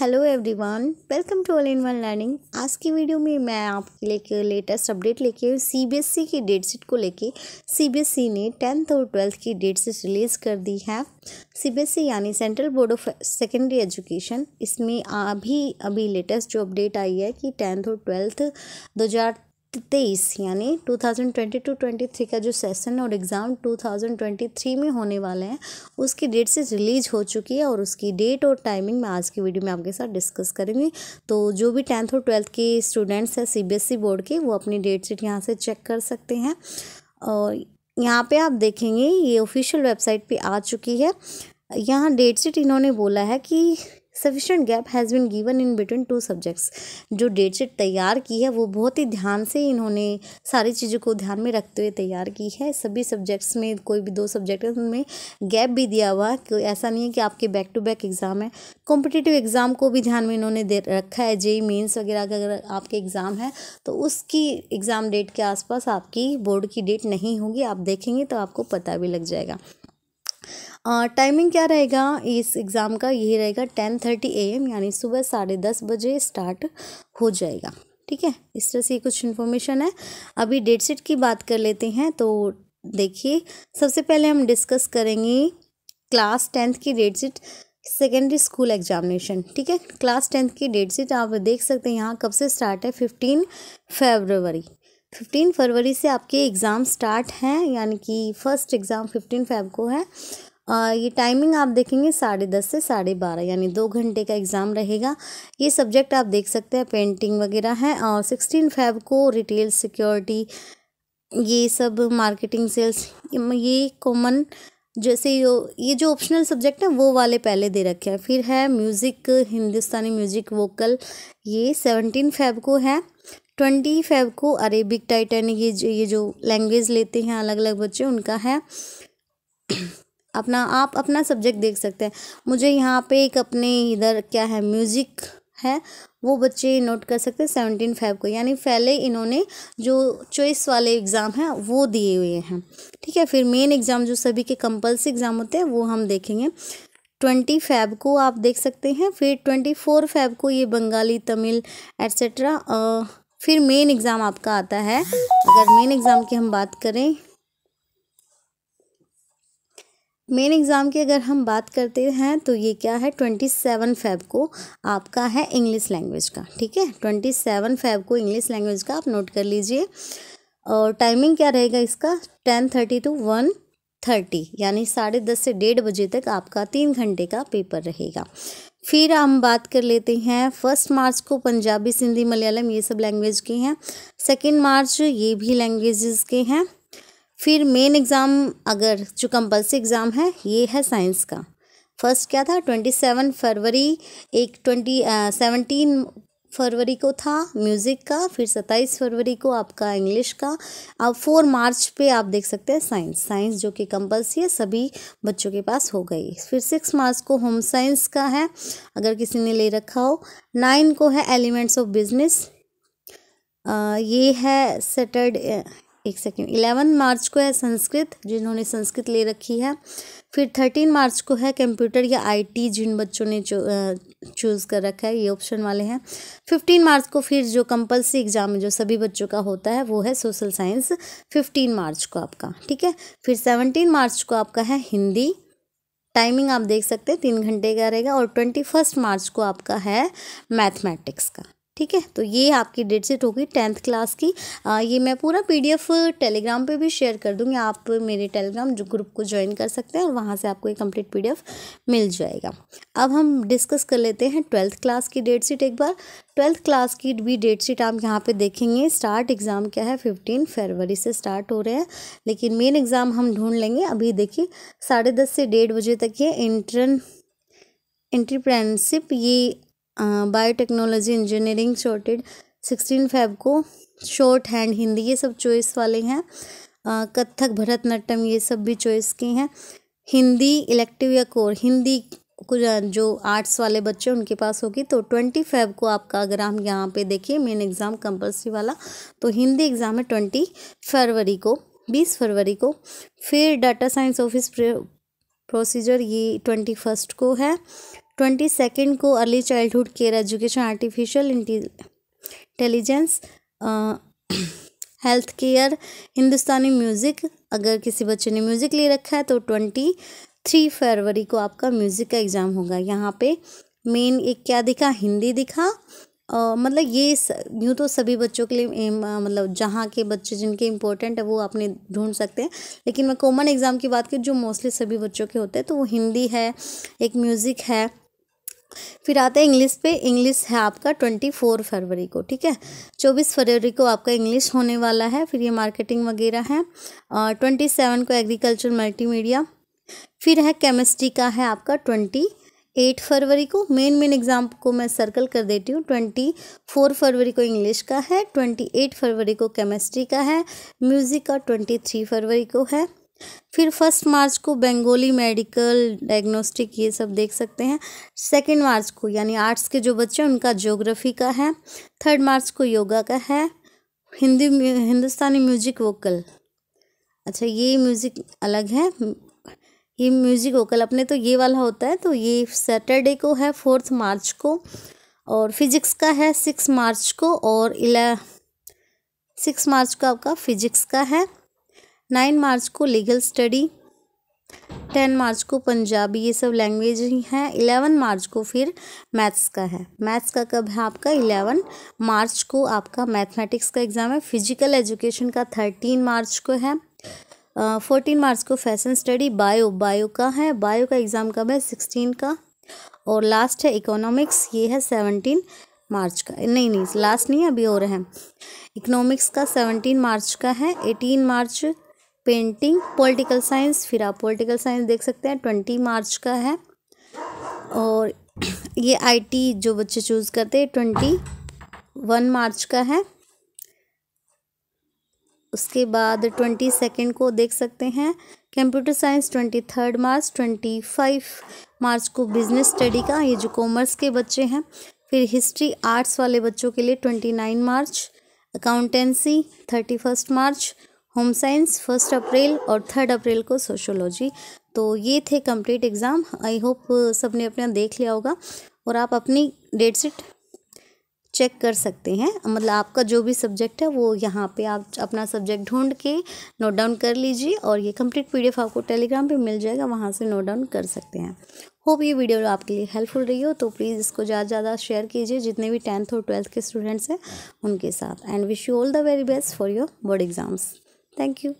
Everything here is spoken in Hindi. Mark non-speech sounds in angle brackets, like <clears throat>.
Hello everyone welcome to all in one learning आज की वीडियो में मैं आपके लेके लेटेस्ट अपडेट लेके सी की डेट शीट को लेके ई e ने टेंथ और ट्वेल्थ की डेट शीट रिलीज़ कर दी है ई e यानी central board of secondary education इसमें अभी अभी लेटेस्ट जो अपडेट आई है कि टेंथ और ट्वेल्थ दो हज़ार तेईस यानी two two thousand twenty twenty three का जो सेशन और exam two thousand twenty three में होने वाले हैं उसकी डेट से रिलीज़ हो चुकी है और उसकी डेट और टाइमिंग मैं आज की वीडियो में आपके साथ डिस्कस करेंगी तो जो भी टेंथ और ट्वेल्थ के स्टूडेंट्स हैं सीबीएसई बोर्ड e के वो अपनी डेट शीट यहाँ से चेक कर सकते हैं और यहाँ पर आप देखेंगे ये ऑफिशियल वेबसाइट पर आ चुकी है यहाँ डेट शीट इन्होंने बोला है कि sufficient gap has been given in between two subjects जो डेट शीट तैयार की है वो बहुत ही ध्यान से इन्होंने सारी चीज़ों को ध्यान में रखते हुए तैयार की है सभी सब्जेक्ट्स में कोई भी दो सब्जेक्ट है उनमें गैप भी दिया हुआ है कोई ऐसा नहीं है कि आपके बैक टू बैक एग्ज़ाम है कॉम्पिटिटिव एग्ज़ाम को भी ध्यान में इन्होंने दे रखा है जेई मीन्स e e वगैरह का अगर आपके एग्ज़ाम है तो उसकी एग्ज़ाम डेट के आसपास आपकी बोर्ड की डेट नहीं होगी आप देखेंगे तो आपको पता भी लग जाएगा टाइमिंग क्या रहेगा इस एग्ज़ाम का यही रहेगा टेन थर्टी ए एम यानी सुबह साढ़े दस बजे स्टार्ट हो जाएगा ठीक है इस तरह से कुछ इन्फॉर्मेशन है अभी डेट शीट की बात कर लेते हैं तो देखिए सबसे पहले हम डिस्कस करेंगे क्लास टेंथ की date sheet secondary school examination ठीक है क्लास टेंथ की डेट शीट आप देख सकते हैं यहाँ कब से स्टार्ट है फिफ्टीन फेबरवरी फिफ्टीन फरवरी से आपके एग्ज़ाम स्टार्ट हैं यानी कि फ़र्स्ट एग्ज़ाम फिफ्टीन फेब को है आ, ये टाइमिंग आप देखेंगे साढ़े दस से साढ़े बारह यानी दो घंटे का एग्ज़ाम रहेगा ये सब्जेक्ट आप देख सकते हैं पेंटिंग वगैरह है और सिक्सटीन फेब को रिटेल सिक्योरिटी ये सब मार्केटिंग सेल्स ये कॉमन जैसे यो ये जो ऑप्शनल सब्जेक्ट है वो वाले पहले दे रखे हैं फिर है म्यूज़िक हिंदुस्तानी म्यूज़िक वोकल ये सेवनटीन फेब को है ट्वेंटी फाइव को अरेबिक टाइटन ये जो ये जो लैंग्वेज लेते हैं अलग अलग बच्चे उनका है <clears throat> अपना आप अपना सब्जेक्ट देख सकते हैं मुझे यहाँ पे एक अपने इधर क्या है म्यूज़िक है वो बच्चे नोट कर सकते हैं सेवनटीन फाइव को यानी पहले इन्होंने जो चॉइस वाले एग्ज़ाम हैं वो दिए हुए हैं ठीक है फिर मेन एग्ज़ाम जो सभी के कंपल्सरी एग्ज़ाम होते हैं वो हम देखेंगे ट्वेंटी फाइव को आप देख सकते हैं फिर ट्वेंटी फोर फाइव को ये बंगाली तमिल एट्सेट्रा फिर मेन एग्ज़ाम आपका आता है अगर मेन एग्ज़ाम की हम बात करें मेन एग्ज़ाम की अगर हम बात करते हैं तो ये क्या है ट्वेंटी सेवन फेब को आपका है इंग्लिश लैंग्वेज का ठीक है ट्वेंटी सेवन फेब को इंग्लिश लैंग्वेज का आप नोट कर लीजिए और टाइमिंग क्या रहेगा इसका ten thirty to one thirty यानी साढ़े दस से डेढ़ बजे तक आपका तीन घंटे का पेपर रहेगा फिर हम बात कर लेते हैं फर्स्ट मार्च को पंजाबी सिंधी मलयालम ये सब लैंग्वेज के हैं सेकेंड मार्च ये भी लैंग्वेजेस के हैं फिर मेन एग्ज़ाम अगर जो कंपल्सरी एग्ज़ाम है ये है साइंस का फर्स्ट क्या था ट्वेंटी सेवन फरवरी एक ट्वेंटी सेवनटीन uh, फरवरी को था म्यूज़िक का फिर सत्ताईस फरवरी को आपका इंग्लिश का अब फोर मार्च पे आप देख सकते हैं साइंस साइंस जो कि कंपल्सरी है सभी बच्चों के पास हो गई फिर सिक्स मार्च को होम साइंस का है अगर किसी ने ले रखा हो नाइन को है एलिमेंट्स ऑफ बिजनेस ये है सैटरडे एक सेकेंड इलेवन मार्च को है संस्कृत जिन्होंने संस्कृत ले रखी है फिर थर्टीन मार्च को है कंप्यूटर या आईटी जिन बच्चों ने चूज़ कर रखा है ये ऑप्शन वाले हैं फिफ्टीन मार्च को फिर जो कंपलसरी एग्ज़ाम जो सभी बच्चों का होता है वो है सोशल साइंस फिफ्टीन मार्च को आपका ठीक है फिर सेवनटीन मार्च को आपका है हिंदी टाइमिंग आप देख सकते हैं तीन घंटे का रहेगा और ट्वेंटी फर्स्ट मार्च को आपका है मैथमेटिक्स का ठीक है तो ये आपकी डेट सेट होगी टेंथ क्लास की आ, ये मैं पूरा पीडीएफ टेलीग्राम पे भी शेयर कर दूँगी आप मेरे टेलीग्राम जो ग्रुप को ज्वाइन कर सकते हैं और वहाँ से आपको ये कंप्लीट पीडीएफ मिल जाएगा अब हम डिस्कस कर लेते हैं ट्वेल्थ क्लास की डेट सीट एक बार ट्वेल्थ क्लास की भी डेट सीट आप यहाँ पे देखेंगे स्टार्ट एग्ज़ाम क्या है फिफ्टीन फरवरी से स्टार्ट हो रहे हैं लेकिन मेन एग्ज़ाम हम ढूंढ लेंगे अभी देखिए साढ़े दस से डेढ़ बजे तक ये इंटरन इंटरप्रेनशिप ये biotechnology engineering shorted sixteen Feb को शॉर्ट हैंड हिंदी ये सब चॉइस वाले हैं कथक भरतनाट्यम ये सब भी चॉइस के हैं हिंदी इलेक्टिव या कोर हिंदी कुछ जो आर्ट्स वाले बच्चे उनके पास होगी तो ट्वेंटी फाइव को आपका अगर हम यहाँ पे देखिए मेन एग्ज़ाम कंपलसरी वाला तो हिंदी एग्ज़ाम है ट्वेंटी फरवरी को बीस फरवरी को फिर डाटा साइंस ऑफिस प्रोसीजर ये ट्वेंटी फर्स्ट को है ट्वेंटी सेकेंड को early childhood care education artificial intelligence health care Hindustani music अगर किसी बच्चे ने म्यूज़िक ले रखा है तो ट्वेंटी थ्री फरवरी को आपका म्यूज़िक का एग्ज़ाम होगा यहाँ पे मेन एक क्या दिखा हिंदी दिखा Uh, मतलब ये यूँ तो सभी बच्चों के लिए मतलब जहाँ के बच्चे जिनके इम्पोर्टेंट है वो आपने ढूंढ सकते हैं लेकिन मैं कॉमन एग्ज़ाम की बात करूँ जो मोस्टली सभी बच्चों के होते हैं तो वो हिंदी है एक म्यूज़िक है फिर आता है इंग्लिश पे इंग्लिश है आपका ट्वेंटी फोर फरवरी को ठीक है चौबीस फरवरी को आपका इंग्लिश होने वाला है फिर ये मार्केटिंग वगैरह है ट्वेंटी सेवन को एग्रीकल्चर मल्टीमीडिया फिर है केमिस्ट्री का है आपका ट्वेंटी एट फरवरी को मेन मेन एग्ज़ाम को मैं सर्कल कर देती हूँ ट्वेंटी फोर फरवरी को इंग्लिश का है ट्वेंटी एट फरवरी को केमिस्ट्री का है म्यूज़िक का ट्वेंटी थ्री फरवरी को है फिर फर्स्ट मार्च को बंगाली मेडिकल डायग्नोस्टिक ये सब देख सकते हैं सेकेंड मार्च को यानी आर्ट्स के जो बच्चे हैं उनका जोग्राफ़ी का है थर्ड मार्च को योगा का है हिंदी हिंदुस्तानी म्यूजिक वोकल अच्छा ये म्यूज़िक अलग है ये म्यूज़िक वोकल अपने तो ये वाला होता है तो ये सैटरडे को है फोर्थ मार्च को और फिजिक्स का है सिक्स मार्च को और इला सिक्स मार्च का आपका फिजिक्स का है नाइन मार्च को लीगल स्टडी टेन मार्च को पंजाबी ये सब लैंग्वेज ही हैं इलेवन मार्च को फिर मैथ्स का है मैथ्स का कब है आपका इलेवन मार्च को आपका मैथमेटिक्स का एग्ज़ाम है फिजिकल एजुकेशन का थर्टीन मार्च को है फोर्टीन मार्च को फैशन स्टडी बायो बायो का है बायो का एग्ज़ाम कब है सिक्सटीन का और लास्ट है इकोनॉमिक्स ये है सेवनटीन मार्च का नहीं नहीं लास्ट नहीं अभी और है इकोनॉमिक्स का सेवनटीन मार्च का है eighteen March painting political science फिर आप पॉलिटिकल साइंस देख सकते हैं ट्वेंटी मार्च का है और ये आईटी जो बच्चे चूज़ करते हैं ट्वेंटी वन मार्च का है उसके बाद ट्वेंटी सेकेंड को देख सकते हैं computer science twenty third March twenty five March को बिजनेस स्टडी का ये जो कॉमर्स के बच्चे हैं फिर हिस्ट्री आर्ट्स वाले बच्चों के लिए twenty nine March accountancy thirty first March home science first April और थर्ड अप्रैल को सोशोलॉजी तो ये थे कंप्लीट एग्ज़ाम आई होप सब ने अपना देख लिया होगा और आप अपनी डेट शीट चेक कर सकते हैं मतलब आपका जो भी सब्जेक्ट है वो यहाँ पे आप अपना सब्जेक्ट ढूंढ के नोट डाउन कर लीजिए और ये कंप्लीट पीडीएफ आपको टेलीग्राम पे मिल जाएगा वहाँ से नोट डाउन कर सकते हैं होप ये वीडियो आपके लिए हेल्पफुल रही हो तो प्लीज़ इसको ज़्यादा से ज़्यादा शेयर कीजिए जितने भी टेंथ और ट्वेल्थ के स्टूडेंट्स हैं उनके साथ and wish you all the very best for your board exams Thank you.